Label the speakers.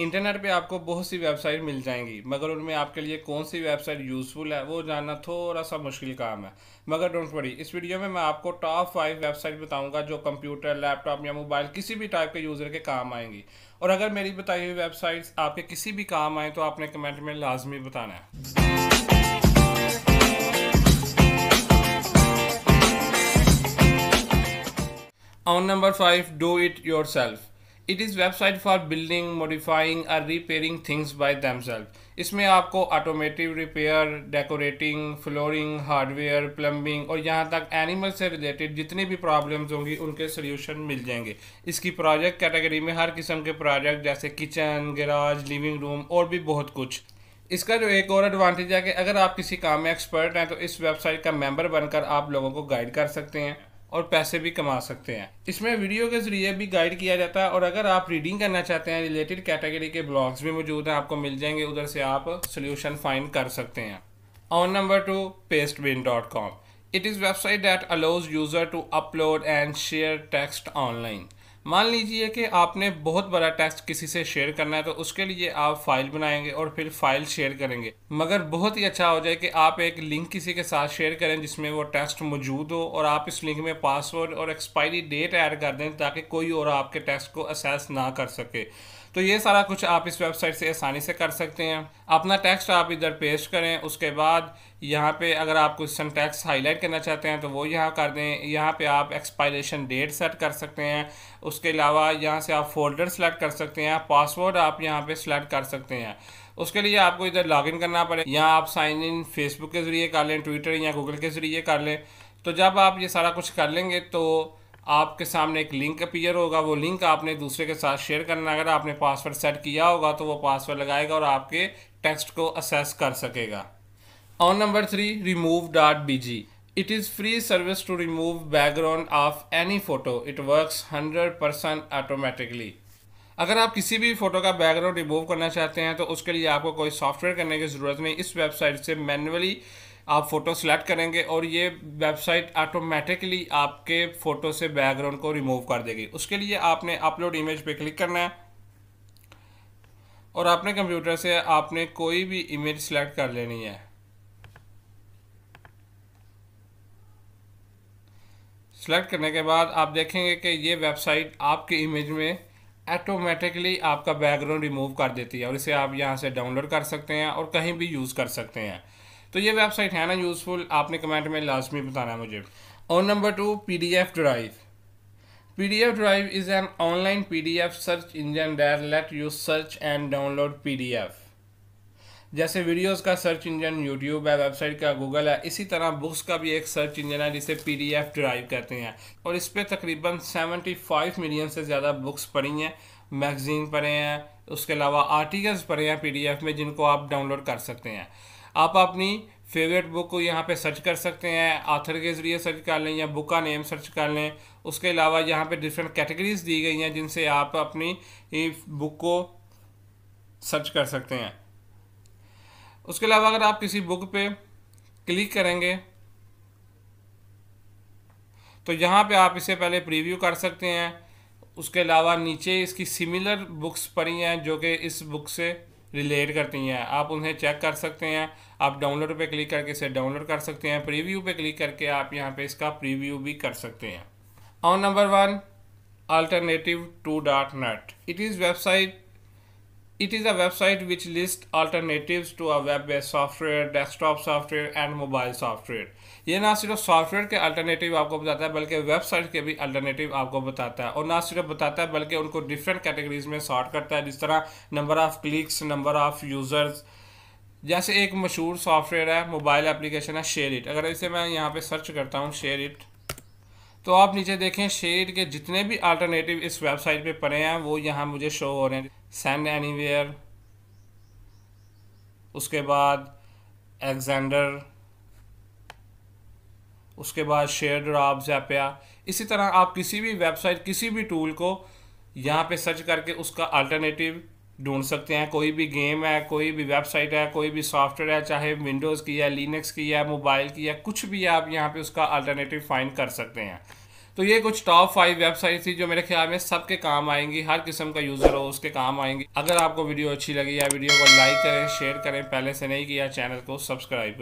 Speaker 1: Internet पे आपको बहुत सी वेबसाइट मिल जाएंगी मगर उनमें आपके लिए कौन सी वेबसाइट यूज़फुल है वो जानना थोड़ा सा मुश्किल काम है मगर डोंट वरी इस वीडियो में मैं आपको टॉप फाइव वेबसाइट बताऊंगा जो कंप्यूटर लैपटॉप या मोबाइल किसी भी टाइप के यूज़र के काम आएंगी और अगर मेरी बताई हुई वेबसाइट्स आपके किसी भी काम आए तो आपने कमेंट में लाजमी बताना है on number five do it yourself it is website for building modifying और रिपेयरिंग थिंग्स बाय दमसेल्फ इसमें आपको automotive repair decorating flooring hardware plumbing और यहाँ तक एनिमल से रिलेटेड जितनी भी प्रॉब्लम्स होंगी उनके सोल्यूशन मिल जाएंगे इसकी प्रोजेक्ट कैटेगरी में हर किस्म के प्रोजेक्ट जैसे किचन गराज लिविंग रूम और भी बहुत कुछ इसका जो एक और एडवांटेज है कि अगर आप किसी काम में एक्सपर्ट हैं तो इस वेबसाइट का मेंबर बनकर आप लोगों को गाइड कर सकते हैं और पैसे भी कमा सकते हैं इसमें वीडियो के ज़रिए भी गाइड किया जाता है और अगर आप रीडिंग करना चाहते हैं रिलेटेड कैटेगरी के ब्लॉग्स भी मौजूद हैं आपको मिल जाएंगे उधर से आप सोल्यूशन फाइंड कर सकते हैं on number two Pastebin dot com it is website that allows user to upload and share text online मान लीजिए कि आपने बहुत बड़ा टेक्स्ट किसी से शेयर करना है तो उसके लिए आप फाइल बनाएंगे और फिर फाइल शेयर करेंगे मगर बहुत ही अच्छा हो जाए कि आप एक लिंक किसी के साथ शेयर करें जिसमें वो टेक्स्ट मौजूद हो और आप इस लिंक में पासवर्ड और एक्सपायरी डेट ऐड कर दें ताकि कोई और आपके टेक्स्ट को असेस ना कर सके तो ये सारा कुछ आप इस वेबसाइट से आसानी से कर सकते हैं अपना टेक्स्ट आप इधर पेश करें उसके बाद यहाँ पे अगर आप कुछ सन टैक्स हाईलाइट करना चाहते हैं तो वो यहाँ कर दें यहाँ पे आप एक्सपायरेशन डेट सेट कर सकते हैं उसके अलावा यहाँ से आप फोल्डर सेलेक्ट कर सकते हैं पासवर्ड आप यहाँ पे सेलेक्ट कर सकते हैं उसके लिए आपको इधर लॉगिन करना पड़े यहाँ आप साइन इन फेसबुक के ज़रिए कर लें ट्विटर या गूगल के ज़रिए कर लें तो जब आप ये सारा कुछ कर लेंगे तो आपके सामने एक लिंक अपीयर होगा वो लिंक आपने दूसरे के साथ शेयर करना अगर आपने पासवर्ड सेट किया होगा तो वो पासवर्ड लगाएगा और आपके टेक्स्ट को असेस कर सकेगा on number three remove dot B it is free service to remove background of any photo it It hundred percent automatically अगर आप किसी भी फ़ोटो का बैकग्राउंड रिमूव करना चाहते हैं तो उसके लिए आपको कोई सॉफ्टवेयर करने की ज़रूरत नहीं इस वेबसाइट से मैनुअली आप फ़ोटो सेलेक्ट करेंगे और ये वेबसाइट ऑटोमेटिकली आपके फ़ोटो से बैकग्राउंड को रिमूव कर देगी उसके लिए आपने अपलोड इमेज पे क्लिक करना है और अपने कंप्यूटर से आपने कोई भी इमेज सेलेक्ट कर लेनी है सेलेक्ट करने के बाद आप देखेंगे कि ये वेबसाइट आपके इमेज में ऑटोमेटिकली आपका बैकग्राउंड रिमूव कर देती है और इसे आप यहां से डाउनलोड कर सकते हैं और कहीं भी यूज़ कर सकते हैं तो ये वेबसाइट है ना यूज़फुल आपने कमेंट में लाजमी बताना मुझे और number two P D F Drive P D F Drive is an online P D F search engine there let you search and download P D F जैसे वीडियोस का सर्च इंजन यूट्यूब है website का Google है इसी तरह books का भी एक सर्च इंजन है जिसे पी डी एफ ड्राइव कहते हैं और इस पर तकरीबन सेवेंटी फाइव मिलियन से ज़्यादा बुक्स पढ़ी हैं मैगज़ीन पढ़े हैं उसके अलावा आर्टिकल्स पढ़े हैं पी डी एफ में जिनको आप डाउनलोड कर सकते हैं आप अपनी फेवरेट बुक को यहाँ पे सर्च कर सकते हैं आथर के ज़रिए सर्च कर लें या बुक का नेम सर्च कर लें उसके अलावा यहाँ पे डिफरेंट कैटेगरीज दी गई हैं जिनसे आप अपनी बुक को सर्च कर सकते हैं उसके अलावा अगर आप किसी बुक पे क्लिक करेंगे तो यहाँ पे आप इसे पहले प्रीव्यू कर सकते हैं उसके अलावा नीचे इसकी सिमिलर बुक्स पड़ी हैं जो कि इस बुक से रिलेट करती हैं आप उन्हें चेक कर सकते हैं आप डाउनलोड पे क्लिक करके इसे डाउनलोड कर सकते हैं प्रीव्यू पे क्लिक करके आप यहाँ पे इसका प्रीव्यू भी कर सकते हैं और number one two net it is website It is a website which lists alternatives to a web-based software, desktop software and mobile software. ये ना सिर्फ सॉफ्टवेयर के अल्टरनेटिव आपको बताता है बल्कि वेबसाइट के भी अल्टरनेटिव आपको बताता है और ना सिर्फ बताता है बल्कि उनको डिफरेंट कैटेगरीज में सॉर्ट करता है जिस तरह number of clicks number of users जैसे एक मशहूर सॉफ्टवेयर है मोबाइल एप्लीकेशन है शेयर इट अगर इसे मैं यहाँ पे सर्च करता हूँ शेयर इट तो आप नीचे देखें शेयर इट के जितने भी अल्टरनेटिव इस वेबसाइट पे पड़े हैं वो यहाँ मुझे शो हो रहे हैं सैम एनीवेयर उसके बाद एलेक्जेंडर उसके बाद शेयर ड्रॉप जैपिया इसी तरह आप किसी भी वेबसाइट किसी भी टूल को यहाँ पे सर्च करके उसका अल्टरनेटिव ढूंढ सकते हैं कोई भी गेम है कोई भी वेबसाइट है कोई भी सॉफ्टवेयर है चाहे विंडोज़ की है लिनक्स की है मोबाइल की है कुछ भी आप यहाँ पे उसका अल्टरनेटिव फाइंड कर सकते हैं तो ये कुछ टॉप फाइव वेबसाइट थी जो मेरे ख्याल में सबके काम आएंगी हर किस्म का यूज़र हो उसके काम आएंगी अगर आपको वीडियो अच्छी लगी या वीडियो को लाइक करें शेयर करें पहले से नहीं किया चैनल को सब्सक्राइब करें